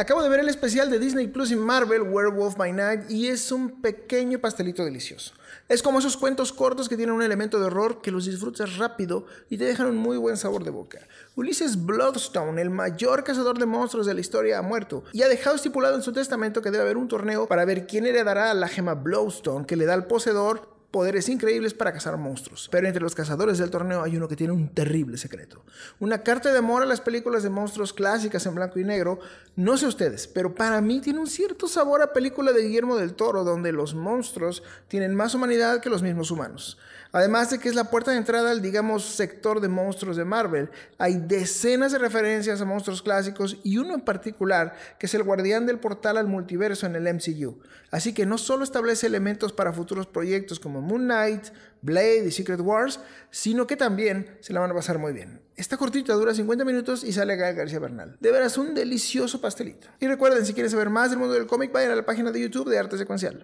Acabo de ver el especial de Disney Plus y Marvel, Werewolf by Night, y es un pequeño pastelito delicioso. Es como esos cuentos cortos que tienen un elemento de horror que los disfrutas rápido y te dejan un muy buen sabor de boca. Ulises Bloodstone, el mayor cazador de monstruos de la historia, ha muerto y ha dejado estipulado en su testamento que debe haber un torneo para ver quién heredará la gema Bloodstone que le da al poseedor poderes increíbles para cazar monstruos. Pero entre los cazadores del torneo hay uno que tiene un terrible secreto. Una carta de amor a las películas de monstruos clásicas en blanco y negro. No sé ustedes, pero para mí tiene un cierto sabor a película de Guillermo del Toro, donde los monstruos tienen más humanidad que los mismos humanos. Además de que es la puerta de entrada al, digamos, sector de monstruos de Marvel, hay decenas de referencias a monstruos clásicos y uno en particular que es el guardián del portal al multiverso en el MCU. Así que no solo establece elementos para futuros proyectos como Moon Knight, Blade y Secret Wars, sino que también se la van a pasar muy bien. Esta cortita dura 50 minutos y sale Gael García Bernal. De veras, un delicioso pastelito. Y recuerden, si quieren saber más del mundo del cómic, vayan a la página de YouTube de Arte Secuencial.